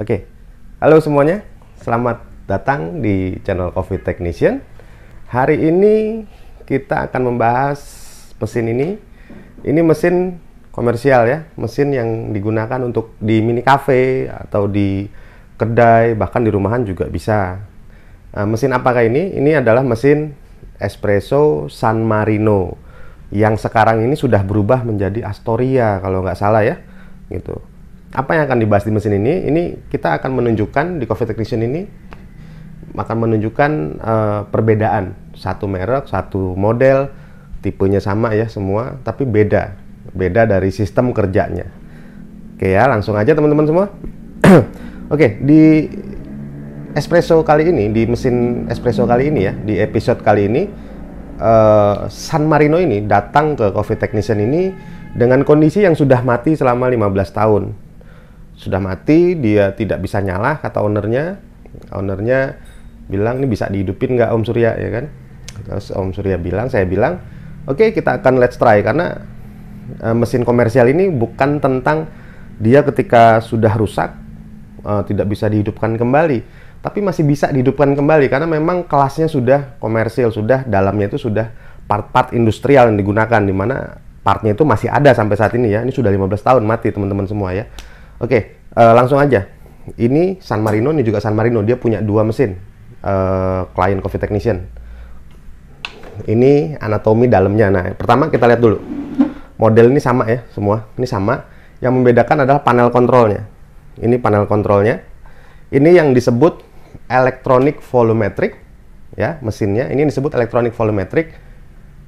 Oke, halo semuanya, selamat datang di channel Coffee Technician. Hari ini kita akan membahas mesin ini. Ini mesin komersial ya, mesin yang digunakan untuk di mini cafe atau di kedai, bahkan di rumahan juga bisa. Nah, mesin apakah ini? Ini adalah mesin espresso San Marino yang sekarang ini sudah berubah menjadi Astoria kalau nggak salah ya, gitu apa yang akan dibahas di mesin ini? Ini kita akan menunjukkan di Coffee Technician ini akan menunjukkan uh, perbedaan satu merek, satu model, tipenya sama ya semua, tapi beda, beda dari sistem kerjanya. Oke ya, langsung aja teman-teman semua. Oke, di espresso kali ini, di mesin espresso kali ini ya, di episode kali ini, uh, San Marino ini datang ke Coffee Technician ini dengan kondisi yang sudah mati selama 15 tahun sudah mati dia tidak bisa nyala kata ownernya ownernya bilang ini bisa dihidupin nggak Om Surya ya kan terus Om Surya bilang saya bilang oke okay, kita akan let's try karena uh, mesin komersial ini bukan tentang dia ketika sudah rusak uh, tidak bisa dihidupkan kembali tapi masih bisa dihidupkan kembali karena memang kelasnya sudah komersil sudah dalamnya itu sudah part-part industrial yang digunakan dimana partnya itu masih ada sampai saat ini ya ini sudah 15 tahun mati teman-teman semua ya Oke, uh, langsung aja. Ini San Marino, ini juga San Marino. Dia punya dua mesin, uh, klien coffee technician. Ini anatomi dalamnya. Nah, pertama kita lihat dulu. Model ini sama ya, semua. Ini sama. Yang membedakan adalah panel kontrolnya. Ini panel kontrolnya. Ini yang disebut electronic volumetric, ya mesinnya. Ini disebut electronic volumetric.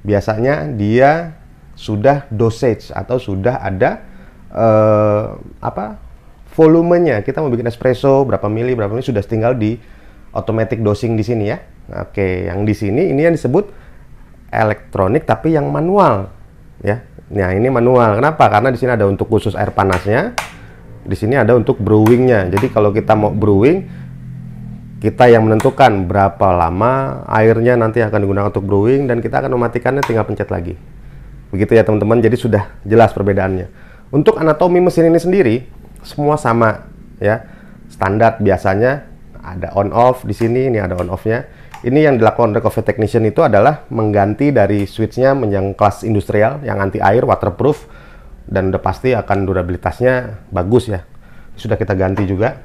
Biasanya dia sudah dosage atau sudah ada uh, apa volumenya kita mau bikin espresso berapa mili berapa mili sudah tinggal di automatic dosing di sini ya oke yang di sini ini yang disebut elektronik tapi yang manual ya nah ini manual kenapa karena di sini ada untuk khusus air panasnya di sini ada untuk brewingnya jadi kalau kita mau brewing kita yang menentukan berapa lama airnya nanti akan digunakan untuk brewing dan kita akan mematikannya tinggal pencet lagi begitu ya teman-teman jadi sudah jelas perbedaannya untuk anatomi mesin ini sendiri semua sama ya. Standar biasanya ada on off di sini, ini ada on off-nya. Ini yang dilakukan recovery technician itu adalah mengganti dari switch-nya kelas industrial yang anti air waterproof dan udah pasti akan durabilitasnya bagus ya. Sudah kita ganti juga.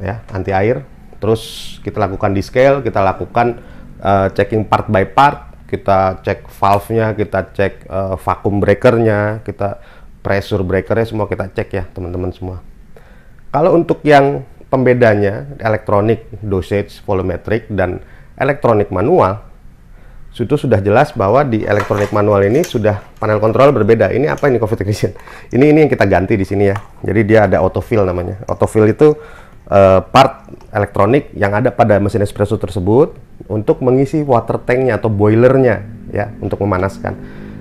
Ya, anti air. Terus kita lakukan di scale, kita lakukan uh, checking part by part kita cek valve-nya, kita cek uh, eh, vakum breakernya, kita pressure breaker-nya semua kita cek ya teman-teman semua. Kalau untuk yang pembedanya elektronik dosage volumetric dan elektronik manual itu sudah jelas bahwa di elektronik manual ini sudah panel kontrol berbeda. Ini apa ini COVID technician? Ini ini yang kita ganti di sini ya. Jadi dia ada autofill namanya. Autofill itu Eh, part elektronik yang ada pada mesin espresso tersebut untuk mengisi water tanknya atau boilernya ya untuk memanaskan.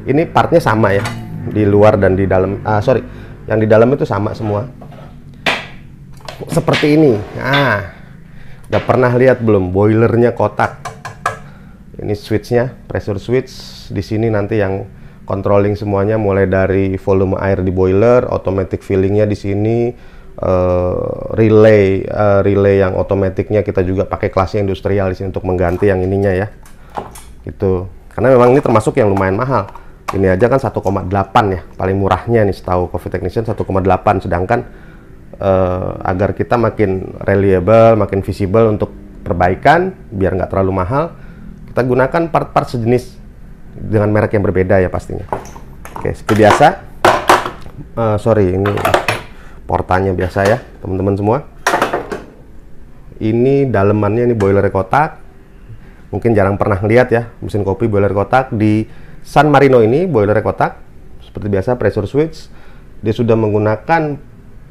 Ini partnya sama ya di luar dan di dalam. Ah sorry, yang di dalam itu sama semua. Seperti ini. Ah, udah pernah lihat belum boilernya kotak? Ini switchnya, pressure switch di sini nanti yang controlling semuanya mulai dari volume air di boiler, automatic fillingnya di sini, uh, relay uh, relay yang otomatiknya kita juga pakai kelasnya industrial di sini untuk mengganti yang ininya ya itu karena memang ini termasuk yang lumayan mahal ini aja kan 1,8 ya paling murahnya nih setahu coffee technician 1,8 sedangkan uh, agar kita makin reliable makin visible untuk perbaikan biar nggak terlalu mahal kita gunakan part-part sejenis dengan merek yang berbeda ya pastinya oke seperti biasa uh, sorry ini portanya biasa ya teman-teman semua ini dalemannya ini boiler kotak mungkin jarang pernah lihat ya mesin kopi boiler kotak di San Marino ini boiler kotak seperti biasa pressure switch dia sudah menggunakan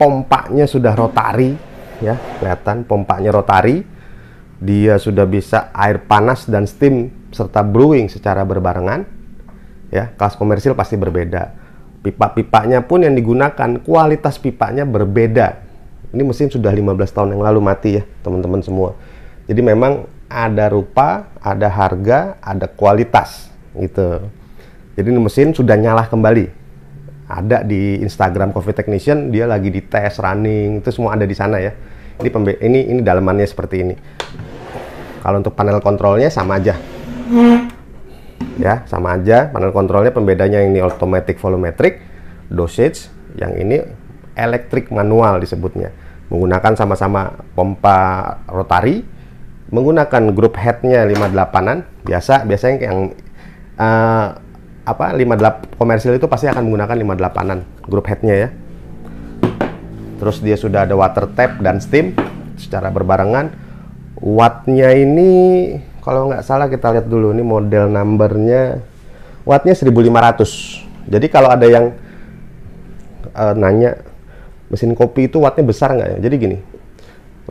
pompanya sudah rotari ya kelihatan pompanya rotari dia sudah bisa air panas dan steam serta brewing secara berbarengan ya kelas komersil pasti berbeda Pipa-pipanya pun yang digunakan, kualitas pipanya berbeda. Ini mesin sudah 15 tahun yang lalu mati ya, teman-teman semua. Jadi memang ada rupa, ada harga, ada kualitas gitu. Jadi ini mesin sudah nyala kembali. Ada di Instagram Coffee Technician, dia lagi di tes running, itu semua ada di sana ya. Ini pembe ini ini dalemannya seperti ini. Kalau untuk panel kontrolnya sama aja ya sama aja panel kontrolnya pembedanya ini automatic volumetric dosage yang ini elektrik manual disebutnya menggunakan sama-sama pompa rotari menggunakan grup headnya 58an biasa biasanya yang uh, apa 58 komersil itu pasti akan menggunakan 58an grup headnya ya terus dia sudah ada water tap dan steam secara berbarengan wattnya ini kalau nggak salah kita lihat dulu ini model numbernya wattnya 1500 jadi kalau ada yang uh, nanya mesin kopi itu wattnya besar nggak ya jadi gini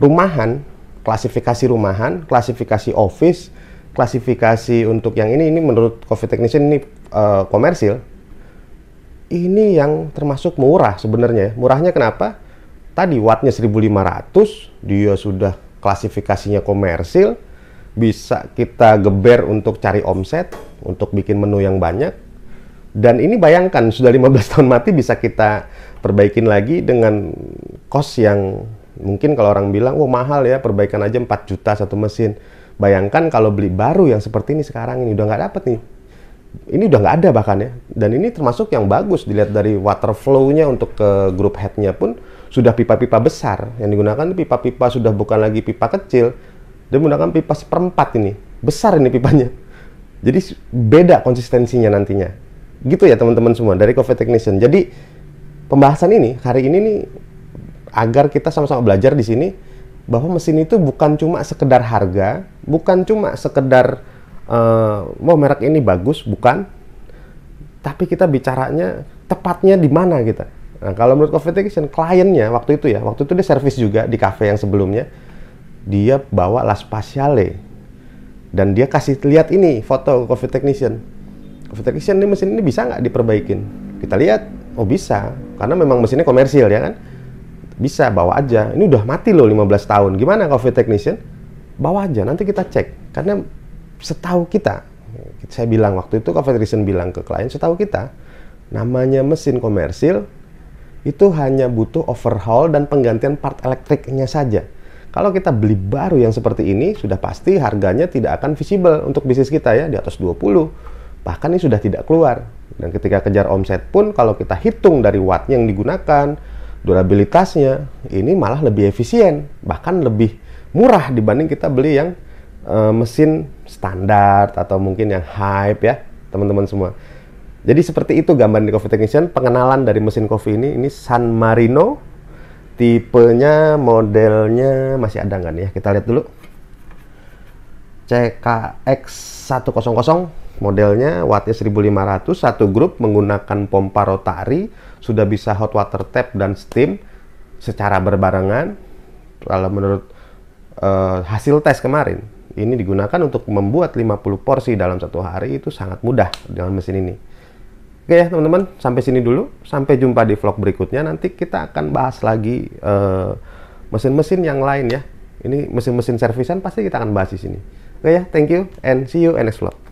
rumahan klasifikasi rumahan klasifikasi office klasifikasi untuk yang ini ini menurut coffee technician ini uh, komersil ini yang termasuk murah sebenarnya murahnya kenapa tadi wattnya 1500 dia sudah klasifikasinya komersil bisa kita geber untuk cari omset, untuk bikin menu yang banyak. Dan ini bayangkan sudah 15 tahun mati bisa kita perbaikin lagi dengan kos yang mungkin kalau orang bilang, "Wah, oh, mahal ya, perbaikan aja 4 juta satu mesin." Bayangkan kalau beli baru yang seperti ini sekarang ini udah nggak dapet nih. Ini udah nggak ada bahkan ya. Dan ini termasuk yang bagus dilihat dari water flow-nya untuk ke grup nya pun sudah pipa-pipa besar yang digunakan pipa-pipa sudah bukan lagi pipa kecil dia menggunakan pipa seperempat ini. Besar ini pipanya. Jadi beda konsistensinya nantinya. Gitu ya teman-teman semua dari Coffee Technician. Jadi pembahasan ini hari ini nih agar kita sama-sama belajar di sini bahwa mesin itu bukan cuma sekedar harga, bukan cuma sekedar uh, oh merek ini bagus, bukan. Tapi kita bicaranya tepatnya di mana kita. Nah, kalau menurut Coffee Technician, kliennya waktu itu ya, waktu itu dia servis juga di cafe yang sebelumnya dia bawa las pasiale dan dia kasih lihat ini foto coffee technician coffee technician ini mesin ini bisa nggak diperbaikin kita lihat oh bisa karena memang mesinnya komersil ya kan bisa bawa aja ini udah mati loh 15 tahun gimana coffee technician bawa aja nanti kita cek karena setahu kita saya bilang waktu itu coffee technician bilang ke klien setahu kita namanya mesin komersil itu hanya butuh overhaul dan penggantian part elektriknya saja kalau kita beli baru yang seperti ini, sudah pasti harganya tidak akan visible untuk bisnis kita ya, di atas 20. Bahkan ini sudah tidak keluar. Dan ketika kejar omset pun, kalau kita hitung dari wattnya yang digunakan, durabilitasnya, ini malah lebih efisien. Bahkan lebih murah dibanding kita beli yang e, mesin standar atau mungkin yang hype ya, teman-teman semua. Jadi seperti itu gambar di Coffee Technician, pengenalan dari mesin kopi ini, ini San Marino tipenya modelnya masih ada nggak nih ya kita lihat dulu CKX 100 modelnya wattnya 1500 satu grup menggunakan pompa rotari sudah bisa hot water tap dan steam secara berbarengan kalau menurut uh, hasil tes kemarin ini digunakan untuk membuat 50 porsi dalam satu hari itu sangat mudah dengan mesin ini Oke ya teman-teman, sampai sini dulu. Sampai jumpa di vlog berikutnya. Nanti kita akan bahas lagi eh, mesin-mesin uh, yang lain ya. Ini mesin-mesin servisan pasti kita akan bahas di sini. Oke ya, thank you and see you in next vlog.